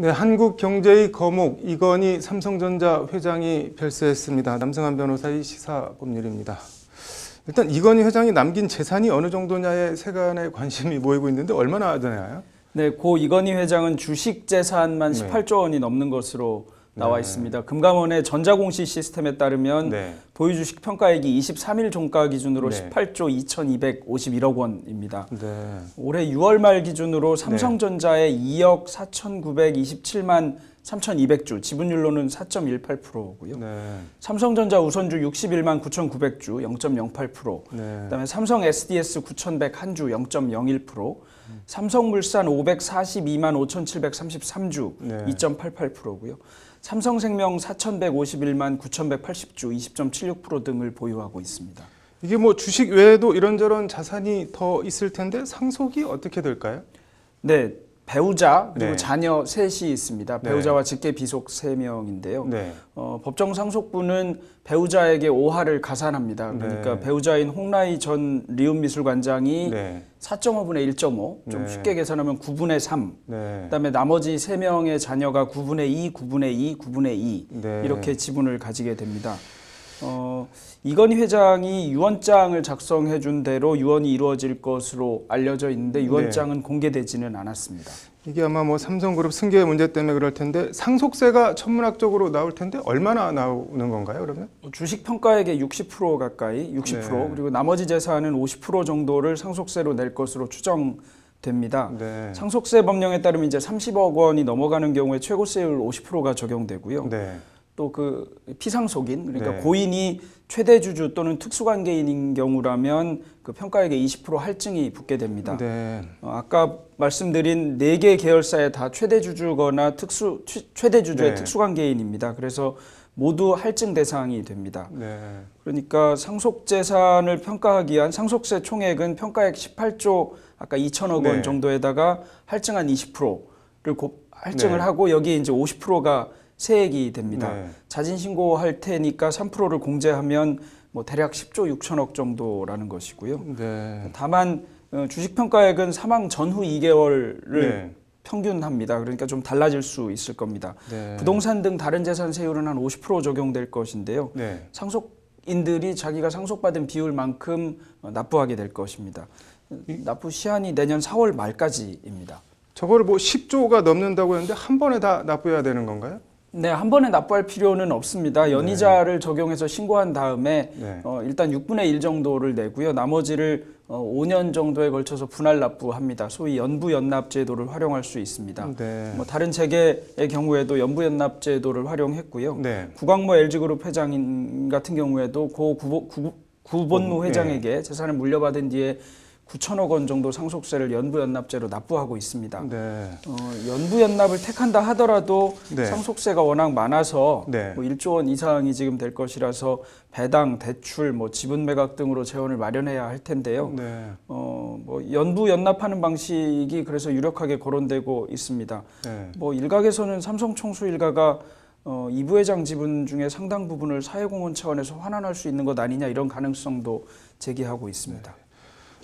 네, 한국 경제의 거목 이건희 삼성전자 회장이 별세했습니다. 남승환 변호사의 시사법률입니다. 일단 이건희 회장이 남긴 재산이 어느 정도냐에 세간에 관심이 모이고 있는데 얼마나 되나요? 네, 고 이건희 회장은 주식 재산만 18조 원이 넘는 것으로 나와 네. 있습니다. 금감원의 전자공시 시스템에 따르면 네. 보유주식 평가액이 23일 종가 기준으로 네. 18조 2,251억 원입니다. 올해 6월 말 기준으로 삼성전자의 2억 4,927만 3,200주, 지분율로는 4.18%고요. 네. 삼성전자 우선주 61만 9,900주, 0.08%. 네. 그다음에 삼성 SDS 9,101주, 0.01%. 음. 삼성물산 542만 5,733주, 네. 2.88%고요. 삼성생명 4,151만 9,180주 20.76% 등을 보유하고 있습니다. 이게 뭐 주식 외에도 이런저런 자산이 더 있을 텐데 상속이 어떻게 될까요? 네, 배우자 그리고 네. 자녀 셋이 있습니다. 네. 배우자와 직계 비속 세명인데요 네. 어, 법정 상속부는 배우자에게 오하를 가산합니다. 그러니까 네. 배우자인 홍라희 전 리움미술관장이 네. 4.5분의 1.5, 좀 네. 쉽게 계산하면 9분의 3. 그다음에 나머지 세명의 자녀가 9분의 2, 9분의 2, 9분의 2 이렇게 지분을 가지게 됩니다. 어, 이건희 회장이 유언장을 작성해 준 대로 유언이 이루어질 것으로 알려져 있는데 유언장은 네. 공개되지는 않았습니다. 이게 아마 뭐 삼성그룹 승계 문제 때문에 그럴 텐데 상속세가 천문학적으로 나올 텐데 얼마나 나오는 건가요 그러면? 주식 평가액의 60% 가까이 60% 네. 그리고 나머지 재산은 50% 정도를 상속세로 낼 것으로 추정. 됩니다. 네. 상속세 법령에 따르면 이제 30억 원이 넘어가는 경우에 최고세율 50%가 적용되고요. 네. 또그 피상속인 그러니까 네. 고인이 최대 주주 또는 특수관계인인 경우라면 그 평가액의 20% 할증이 붙게 됩니다. 네. 어, 아까 말씀드린 네 개 계열사에 다 최대 주주거나 특수 취, 최대 주주의 네. 특수관계인입니다. 그래서 모두 할증 대상이 됩니다. 네. 그러니까 상속 재산을 평가하기 위한 상속세 총액은 평가액 18조 아까 2천억 원 네. 정도에다가 할증한 20%를 곱, 할증을 네. 하고 여기에 이제 50%가 세액이 됩니다. 네. 자진 신고할 테니까 3%를 공제하면 뭐 대략 10조 6천억 정도라는 것이고요. 네. 다만 어, 주식 평가액은 사망 전후 2개월을 네. 평균합니다. 그러니까 좀 달라질 수 있을 겁니다. 네. 부동산 등 다른 재산 세율은 한 50% 적용될 것인데요. 네. 상속인들이 자기가 상속받은 비율만큼 어, 납부하게 될 것입니다. 납부 시한이 내년 4월 말까지입니다. 저거를 뭐 10조가 넘는다고 했는데 한 번에 다 납부해야 되는 건가요? 네, 한 번에 납부할 필요는 없습니다. 네. 연이자를 네. 적용해서 신고한 다음에 네. 어, 일단 6분의 1 정도를 내고요. 나머지를 어, 5년 정도에 걸쳐서 분할 납부합니다. 소위 연부 연납 제도를 활용할 수 있습니다. 네. 뭐 다른 재계의 경우에도 연부 연납 제도를 활용했고요. 구광모 네. LG그룹 회장인 같은 경우에도 고 구보, 구, 구본무 네. 회장에게 재산을 물려받은 뒤에 9천억 원 정도 상속세를 연부연납제로 납부하고 있습니다. 네. 어, 연부연납을 택한다 하더라도 네. 상속세가 워낙 많아서 네. 뭐 1조 원 이상이 지금 될 것이라서 배당, 대출, 뭐 지분 매각 등으로 재원을 마련해야 할 텐데요. 네. 어, 뭐 연부연납하는 방식이 그래서 유력하게 거론되고 있습니다. 네. 뭐 일각에서는 삼성 총수 일가가 어, 이 부회장 지분 중에 상당 부분을 사회공헌 차원에서 환원할 수 있는 것 아니냐 이런 가능성도 제기하고 있습니다. 네.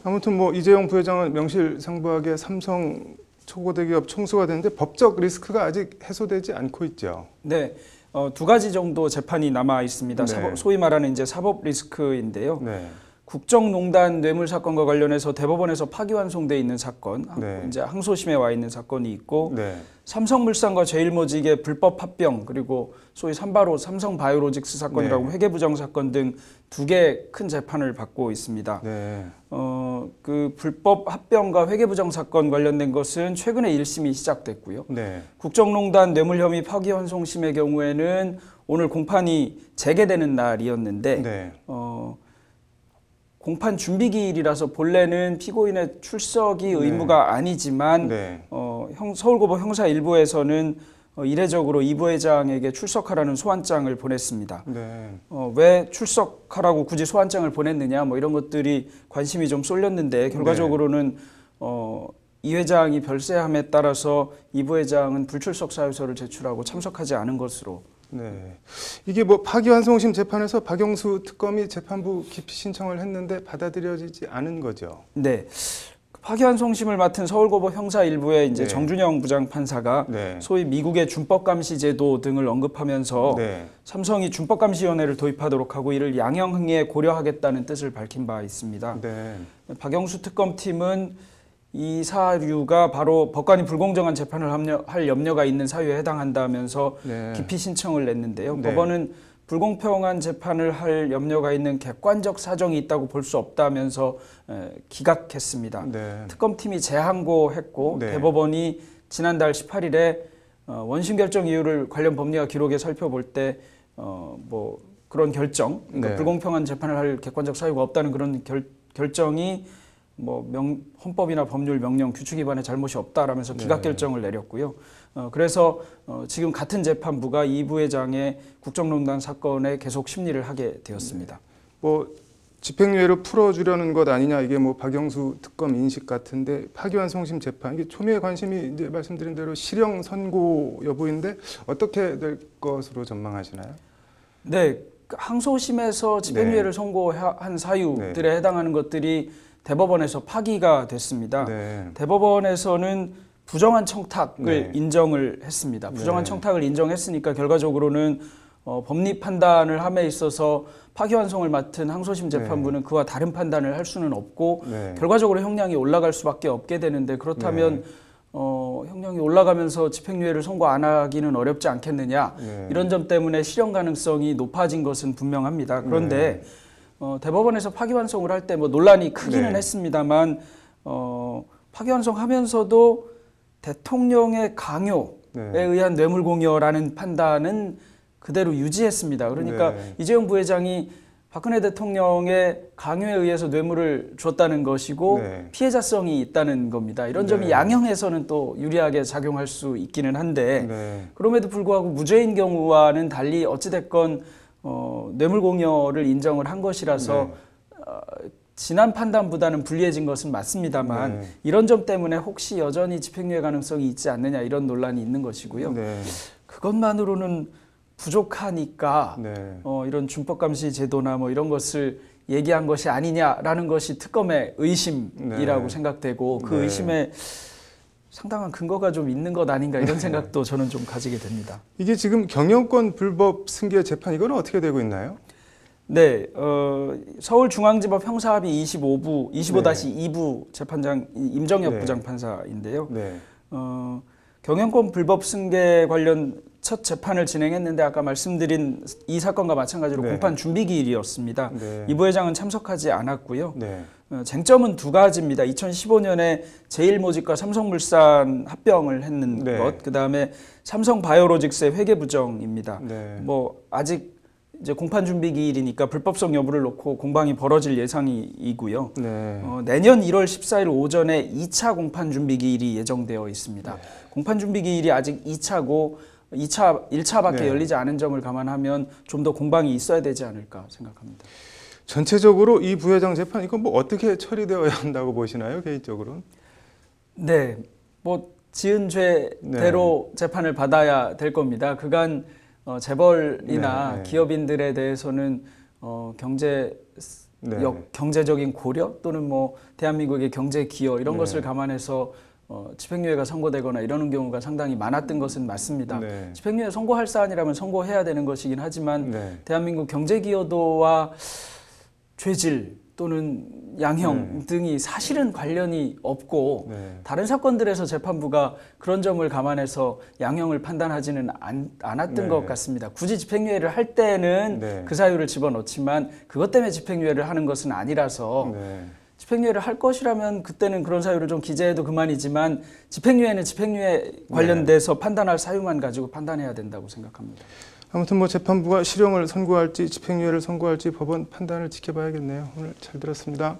아무튼 뭐 이재용 부회장은 명실상부하게 삼성 초고대기업 총수가 되는데 법적 리스크가 아직 해소되지 않고 있죠. 네. 어, 두 가지 정도 재판이 남아 있습니다. 네. 사법, 소위 말하는 이제 사법 리스크인데요. 네. 국정농단 뇌물 사건과 관련해서 대법원에서 파기환송돼 있는 사건, 아, 네. 이제 항소심에 와 있는 사건이 있고 네. 삼성물산과 제일모직의 불법 합병 그리고 소위 삼바로 삼성바이오로직스 사건이라고 네. 회계부정 사건 등 두 개 큰 재판을 받고 있습니다. 네. 어, 그 불법 합병과 회계부정 사건 관련된 것은 최근에 1심이 시작됐고요. 네. 국정농단 뇌물 혐의 파기환송심의 경우에는 오늘 공판이 재개되는 날이었는데 네. 어. 공판 준비 기일이라서 본래는 피고인의 출석이 네. 의무가 아니지만 네. 어, 서울고법 형사 일부에서는 어, 이례적으로 이 부회장에게 출석하라는 소환장을 보냈습니다. 네. 어, 왜 출석하라고 굳이 소환장을 보냈느냐 뭐 이런 것들이 관심이 좀 쏠렸는데 결과적으로는 네. 어, 이 회장이 별세함에 따라서 이 부회장은 불출석 사유서를 제출하고 참석하지 않은 것으로 네. 이게 뭐 파기환송심 재판에서 박영수 특검이 재판부 기피 신청을 했는데 받아들여지지 않은 거죠. 네. 파기환송심을 맡은 서울고법 형사 일부의 이제 네. 정준영 부장판사가 네. 소위 미국의 준법감시제도 등을 언급하면서 네. 삼성이 준법감시위원회를 도입하도록 하고 이를 양형행위에 고려하겠다는 뜻을 밝힌 바 있습니다. 네. 박영수 특검팀은 이 사유가 바로 법관이 불공정한 재판을 합려, 할 염려가 있는 사유에 해당한다면서 네. 기피 신청을 냈는데요. 네. 법원은 불공평한 재판을 할 염려가 있는 객관적 사정이 있다고 볼 수 없다면서 기각했습니다. 네. 특검팀이 재항고했고 네. 대법원이 지난달 18일에 어, 원심 결정 이유를 관련 법리와 기록에 살펴볼 때어 뭐 그런 결정, 그러니까 네. 불공평한 재판을 할 객관적 사유가 없다는 그런 결, 결정이 뭐 명, 헌법이나 법률 명령 규칙 위반에 잘못이 없다라면서 네. 기각 결정을 내렸고요. 어, 그래서 어, 지금 같은 재판부가 이 부회장의 국정농단 사건에 계속 심리를 하게 되었습니다. 뭐 집행유예를 풀어주려는 것 아니냐 이게 뭐 박영수 특검 인식 같은데 파기환 송심 재판 이게 초미의 관심이 이제 말씀드린 대로 실형 선고 여부인데 어떻게 될 것으로 전망하시나요? 네, 항소심에서 집행유예를 네. 선고한 사유들에 네. 해당하는 것들이 대법원에서 파기가 됐습니다. 네. 대법원에서는 부정한 청탁을 네. 인정을 했습니다. 부정한 네. 청탁을 인정했으니까 결과적으로는 어, 법리 판단을 함에 있어서 파기환송을 맡은 항소심 네. 재판부는 그와 다른 판단을 할 수는 없고 네. 결과적으로 형량이 올라갈 수밖에 없게 되는데 그렇다면 네. 어, 형량이 올라가면서 집행유예를 선고 안 하기는 어렵지 않겠느냐 이런 점 때문에 실현 가능성이 높아진 것은 분명합니다. 그런데 어, 대법원에서 파기환송을 할 때 뭐 논란이 크기는 네. 했습니다만 어, 파기환송하면서도 대통령의 강요에 네. 의한 뇌물공여라는 판단은 그대로 유지했습니다. 그러니까 네. 이재용 부회장이 박근혜 대통령의 강요에 의해서 뇌물을 줬다는 것이고 네. 피해자성이 있다는 겁니다. 이런 점이 네. 양형에서는 또 유리하게 작용할 수 있기는 한데 네. 그럼에도 불구하고 무죄인 경우와는 달리 어찌됐건 어, 뇌물공여를 인정을 한 것이라서 네. 어, 지난 판단보다는 불리해진 것은 맞습니다만 네. 이런 점 때문에 혹시 여전히 집행유예 가능성이 있지 않느냐 이런 논란이 있는 것이고요. 네. 그것만으로는 부족하니까 네. 어, 이런 준법 감시 제도나 뭐 이런 것을 얘기한 것이 아니냐라는 것이 특검의 의심이라고 네. 생각되고 그 네. 의심에 상당한 근거가 좀 있는 것 아닌가 이런 네. 생각도 저는 좀 가지게 됩니다. 이게 지금 경영권 불법 승계 재판 이거 어떻게 되고 있나요? 네, 어, 서울중앙지법 형사합의 25부 25-2부 네. 재판장 임정엽 네. 부장판사인데요. 네. 어, 경영권 불법 승계 관련 첫 재판을 진행했는데 아까 말씀드린 이 사건과 마찬가지로 네. 공판 준비 기일이었습니다. 네. 이 부회장은 참석하지 않았고요. 네. 어, 쟁점은 두 가지입니다. 2015년에 제일모직과 삼성물산 합병을 했는 네. 것, 그 다음에 삼성바이오로직스의 회계 부정입니다. 네. 뭐 아직 이제 공판 준비 기일이니까 불법성 여부를 놓고 공방이 벌어질 예상이고요. 네. 어, 내년 1월 14일 오전에 2차 공판 준비 기일이 예정되어 있습니다. 네. 공판 준비 기일이 아직 2차고 2차, 1차밖에 네. 열리지 않은 점을 감안하면 좀 더 공방이 있어야 되지 않을까 생각합니다. 전체적으로 이 부회장 재판 이건 뭐 어떻게 처리되어야 한다고 보시나요 개인적으로 네, 뭐 지은 죄대로 네. 재판을 받아야 될 겁니다. 그간 어, 재벌이나 네. 네. 기업인들에 대해서는 어, 경제 네. 역, 경제적인 고려 또는 뭐 대한민국의 경제 기여 이런 네. 것을 감안해서 어, 집행유예가 선고되거나 이러는 경우가 상당히 많았던 것은 맞습니다. 네. 집행유예 선고할 사안이라면 선고해야 되는 것이긴 하지만 네. 대한민국 경제기여도와 죄질 또는 양형 네. 등이 사실은 관련이 없고 네. 다른 사건들에서 재판부가 그런 점을 감안해서 양형을 판단하지는 안, 않았던 네. 것 같습니다. 굳이 집행유예를 할 때는 네. 그 사유를 집어넣지만 그것 때문에 집행유예를 하는 것은 아니라서 집행유예를 할 것이라면 그때는 그런 사유를 좀 기재해도 그만이지만 집행유예는 집행유예 네. 관련돼서 네. 판단할 사유만 가지고 판단해야 된다고 생각합니다. 아무튼 뭐 재판부가 실형을 선고할지 집행유예를 선고할지 법원 판단을 지켜봐야겠네요. 오늘 잘 들었습니다.